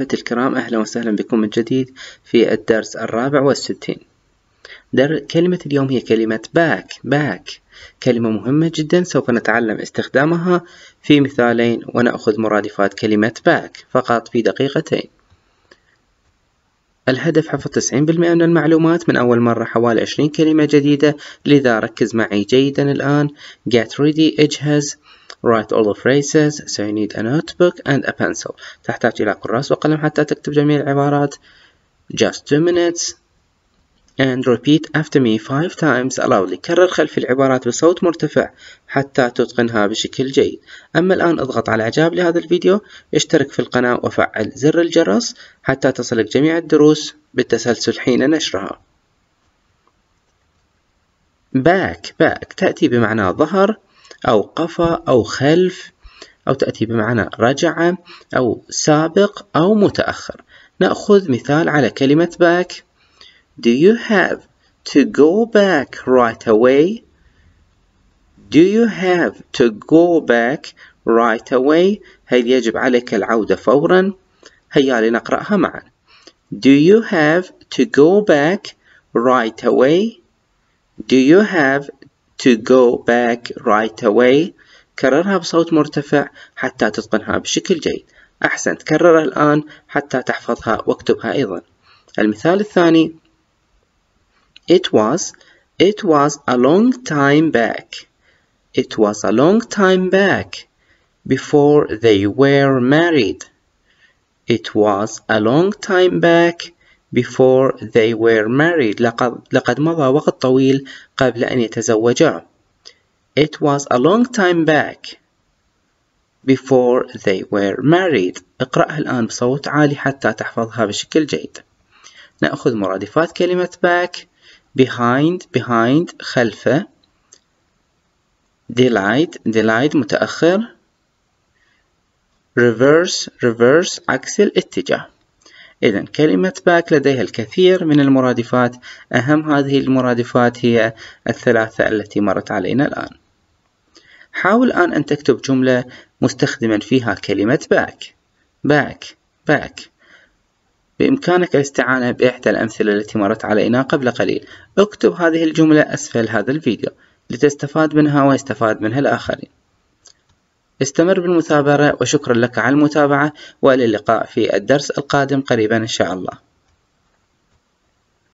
أحبتي الكرام أهلا وسهلا بكم من جديد في الدرس الرابع والستين در كلمة اليوم هي كلمة باك باك كلمة مهمة جدا سوف نتعلم استخدامها في مثالين ونأخذ مرادفات كلمة باك فقط في دقيقتين الهدف حفظ 90% من المعلومات من أول مرة حوالي 20 كلمة جديدة لذا ركز معي جيدا الآن get ready اجهز write all the phrases so you need a notebook and a pencil تحتاج إلى قراص وقلم حتى تكتب جميع العبارات just two minutes and repeat after me five times aloudly كرر خلف العبارات بصوت مرتفع حتى تتقنها بشكل جيد أما الآن اضغط على إعجاب لهذا الفيديو اشترك في القناة وفعل زر الجرس حتى تصلك جميع الدروس بالتسلسل حين نشرها back back تأتي بمعنى ظهر أو قفا أو خلف أو تأتي بمعنى رجع أو سابق أو متأخر نأخذ مثال على كلمة back Do you have to go back right away? Do you have to go back right away? هل يجب عليك العودة فورا؟ هيا لنقرأها معا Do you have to go back right away? Do you have to go back right away كررها بصوت مرتفع حتى تتقنها بشكل جيد أحسنت كررها الآن حتى تحفظها واكتبها أيضا المثال الثاني It was It was a long time back It was a long time back before they were married It was a long time back before they were married لقد مضى وقت طويل قبل أن يتزوجا It was a long time back before they were married اقرأها الآن بصوت عالي حتى تحفظها بشكل جيد نأخذ مرادفات كلمة back behind behind خلفه delight delight متأخر reverse reverse عكس الاتجاه إذا كلمة باك لديها الكثير من المرادفات أهم هذه المرادفات هي الثلاثة التي مرت علينا الآن حاول الآن أن تكتب جملة مستخدما فيها كلمة باك باك باك بإمكانك الاستعانة بإحدى الأمثلة التي مرت علينا قبل قليل اكتب هذه الجملة أسفل هذا الفيديو لتستفاد منها ويستفاد منها الآخرين استمر بالمثابرة وشكرا لك على المتابعة وإلى اللقاء في الدرس القادم قريبا إن شاء الله